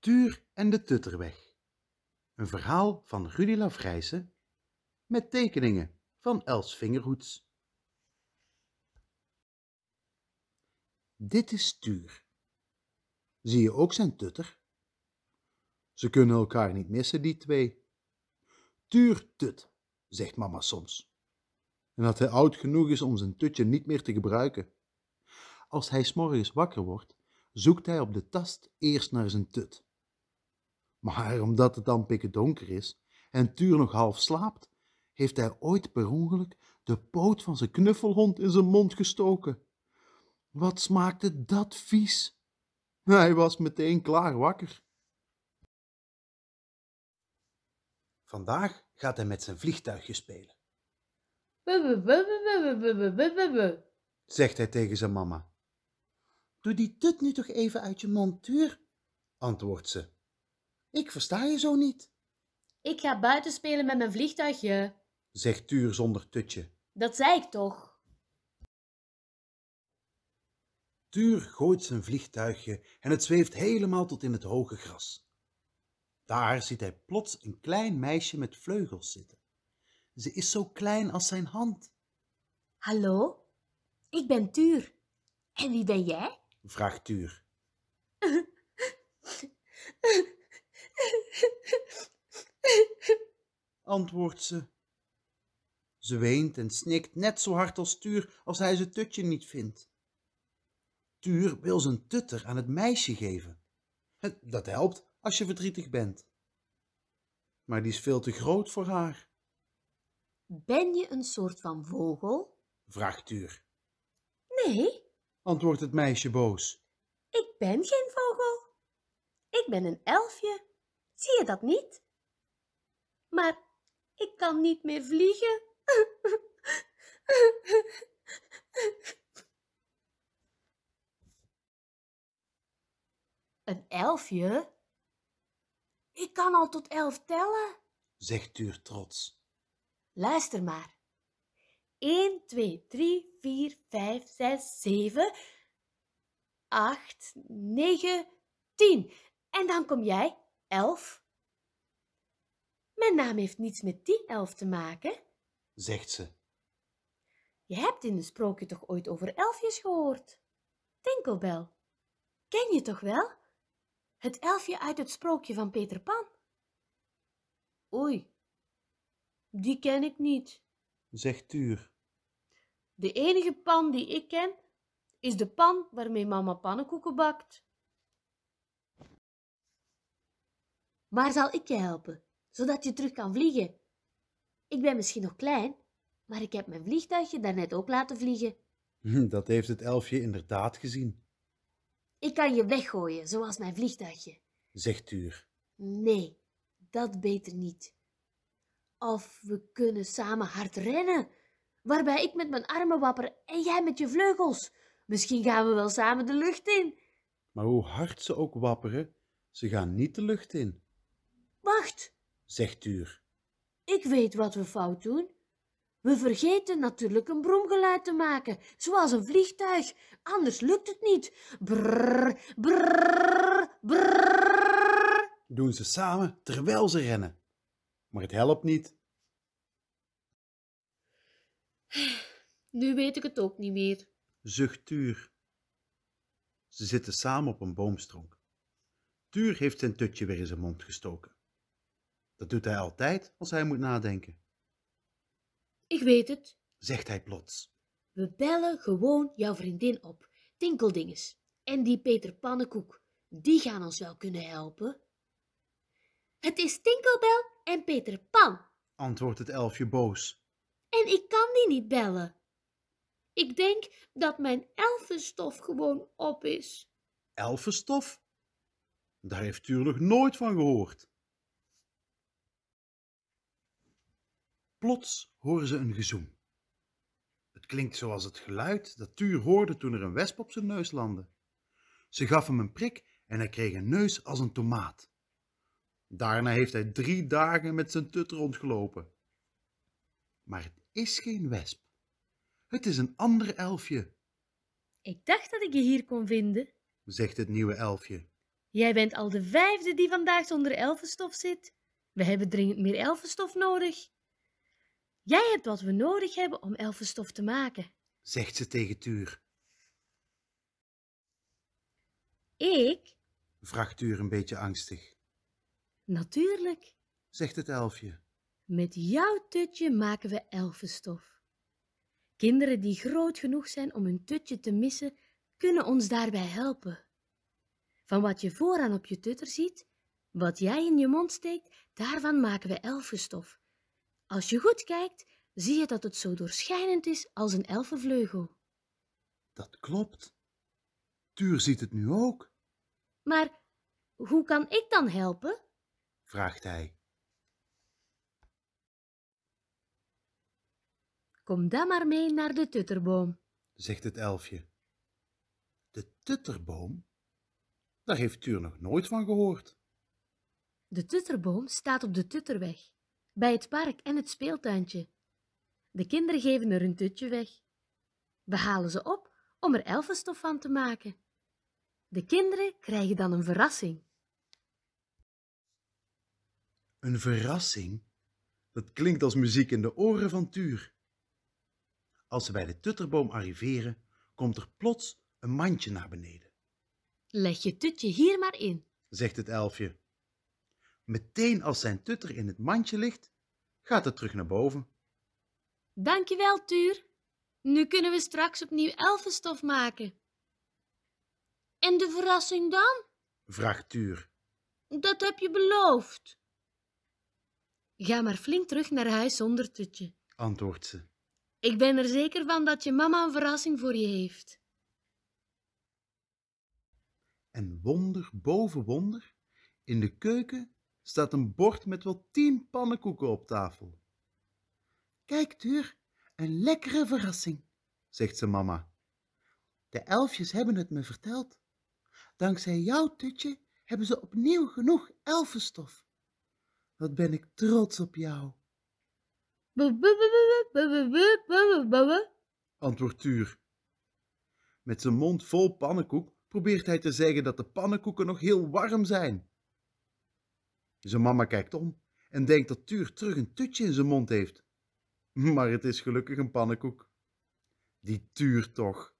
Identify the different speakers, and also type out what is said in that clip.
Speaker 1: Tuur en de Tutterweg. Een verhaal van Rudy Lafrijzen met tekeningen van Els Vingerhoets. Dit is Tuur. Zie je ook zijn tutter? Ze kunnen elkaar niet missen, die twee. Tuur tut, zegt mama soms. En dat hij oud genoeg is om zijn tutje niet meer te gebruiken. Als hij s'morgens wakker wordt, zoekt hij op de tast eerst naar zijn tut. Maar omdat het dan pikken donker is en Tuur nog half slaapt, heeft hij ooit per ongeluk de poot van zijn knuffelhond in zijn mond gestoken. Wat smaakte dat vies! Hij was meteen klaar wakker. Vandaag gaat hij met zijn vliegtuigje spelen. Zegt hij tegen zijn mama.
Speaker 2: Doe die tut nu toch even uit je mond, Tuur,
Speaker 1: antwoordt ze.
Speaker 2: Ik versta je zo niet. Ik ga buiten spelen met mijn vliegtuigje,
Speaker 1: zegt Tuur zonder tutje.
Speaker 2: Dat zei ik toch?
Speaker 1: Tuur gooit zijn vliegtuigje en het zweeft helemaal tot in het hoge gras. Daar ziet hij plots een klein meisje met vleugels zitten. Ze is zo klein als zijn hand. Hallo,
Speaker 2: ik ben Tuur. En wie ben jij?
Speaker 1: vraagt Tuur. antwoordt ze. Ze weent en snikt net zo hard als Tuur als hij zijn tutje niet vindt. Tuur wil zijn tutter aan het meisje geven. Dat helpt als je verdrietig bent. Maar die is veel te groot voor haar.
Speaker 2: Ben je een soort van vogel?
Speaker 1: vraagt Tuur. Nee, antwoordt het meisje boos.
Speaker 2: Ik ben geen vogel. Ik ben een elfje. Zie je dat niet? Maar ik kan niet meer vliegen. Een elfje? Ik kan al tot elf tellen,
Speaker 1: zegt Duur trots.
Speaker 2: Luister maar. 1, 2, 3, 4, 5, 6, 7, 8, 9, 10. En dan kom jij. Elf? Mijn naam heeft niets met die elf te maken, zegt ze. Je hebt in de sprookje toch ooit over elfjes gehoord? Tinkelbel. Ken je toch wel? Het elfje uit het sprookje van Peter Pan. Oei, die ken ik niet,
Speaker 1: zegt Tuur.
Speaker 2: De enige pan die ik ken is de pan waarmee mama pannenkoeken bakt. Waar zal ik je helpen, zodat je terug kan vliegen? Ik ben misschien nog klein, maar ik heb mijn vliegtuigje daarnet ook laten vliegen.
Speaker 1: Hm, dat heeft het elfje inderdaad gezien.
Speaker 2: Ik kan je weggooien, zoals mijn vliegtuigje.
Speaker 1: Zegt Tuur.
Speaker 2: Nee, dat beter niet. Of we kunnen samen hard rennen, waarbij ik met mijn armen wapper en jij met je vleugels. Misschien gaan we wel samen de lucht in.
Speaker 1: Maar hoe hard ze ook wapperen, ze gaan niet de lucht in. Wacht, zegt Tuur.
Speaker 2: Ik weet wat we fout doen. We vergeten natuurlijk een bromgeluid te maken, zoals een vliegtuig. Anders lukt het niet. Brrr, brrr, brrr.
Speaker 1: Doen ze samen terwijl ze rennen. Maar het helpt niet.
Speaker 2: Nu weet ik het ook niet meer,
Speaker 1: zucht Tuur. Ze zitten samen op een boomstronk. Tuur heeft zijn tutje weer in zijn mond gestoken. Dat doet hij altijd als hij moet nadenken.
Speaker 2: Ik weet het,
Speaker 1: zegt hij plots.
Speaker 2: We bellen gewoon jouw vriendin op, Tinkeldinges, en die Peter Pannenkoek. Die gaan ons wel kunnen helpen. Het is Tinkelbel en Peter Pan,
Speaker 1: antwoordt het elfje boos.
Speaker 2: En ik kan die niet bellen. Ik denk dat mijn elfenstof gewoon op is. Elfenstof?
Speaker 1: Daar heeft Tuurlijk nooit van gehoord. Plots horen ze een gezoem. Het klinkt zoals het geluid dat Tuur hoorde toen er een wesp op zijn neus landde. Ze gaf hem een prik en hij kreeg een neus als een tomaat. Daarna heeft hij drie dagen met zijn tut rondgelopen. Maar het is geen wesp. Het is een ander elfje.
Speaker 2: Ik dacht dat ik je hier kon vinden,
Speaker 1: zegt het nieuwe elfje.
Speaker 2: Jij bent al de vijfde die vandaag zonder elfenstof zit. We hebben dringend meer elfenstof nodig. Jij hebt wat we nodig hebben om elfenstof te maken,
Speaker 1: zegt ze tegen Tuur. Ik? vraagt Tuur een beetje angstig.
Speaker 2: Natuurlijk,
Speaker 1: zegt het elfje.
Speaker 2: Met jouw tutje maken we elfenstof. Kinderen die groot genoeg zijn om hun tutje te missen, kunnen ons daarbij helpen. Van wat je vooraan op je tutter ziet, wat jij in je mond steekt, daarvan maken we elfenstof. Als je goed kijkt, zie je dat het zo doorschijnend is als een elfenvleugel.
Speaker 1: Dat klopt. Tuur ziet het nu ook.
Speaker 2: Maar hoe kan ik dan helpen?
Speaker 1: vraagt hij.
Speaker 2: Kom dan maar mee naar de tutterboom,
Speaker 1: zegt het elfje. De tutterboom? Daar heeft Tuur nog nooit van gehoord.
Speaker 2: De tutterboom staat op de tutterweg bij het park en het speeltuintje. De kinderen geven er een tutje weg. We halen ze op om er elfenstof van te maken. De kinderen krijgen dan een verrassing.
Speaker 1: Een verrassing? Dat klinkt als muziek in de oren van Tuur. Als ze bij de tutterboom arriveren, komt er plots een mandje naar beneden.
Speaker 2: Leg je tutje hier maar in,
Speaker 1: zegt het elfje. Meteen als zijn tutter in het mandje ligt, gaat het terug naar boven.
Speaker 2: Dankjewel, Tuur. Nu kunnen we straks opnieuw elfenstof maken. En de verrassing dan?
Speaker 1: vraagt Tuur.
Speaker 2: Dat heb je beloofd. Ga maar flink terug naar huis zonder tutje,
Speaker 1: antwoordt ze.
Speaker 2: Ik ben er zeker van dat je mama een verrassing voor je heeft.
Speaker 1: En wonder boven wonder, in de keuken staat een bord met wel tien pannenkoeken op tafel. Kijk, Tuur, een lekkere verrassing, zegt zijn mama. De elfjes hebben het me verteld. Dankzij jouw tutje hebben ze opnieuw genoeg elfenstof. Wat ben ik trots op jou. Antwoordt Tuur. Met zijn mond vol pannenkoek probeert hij te zeggen dat de pannenkoeken nog heel warm zijn. Zijn dus mama kijkt om en denkt dat Tuur terug een tutje in zijn mond heeft. Maar het is gelukkig een pannenkoek. Die
Speaker 2: Tuur toch.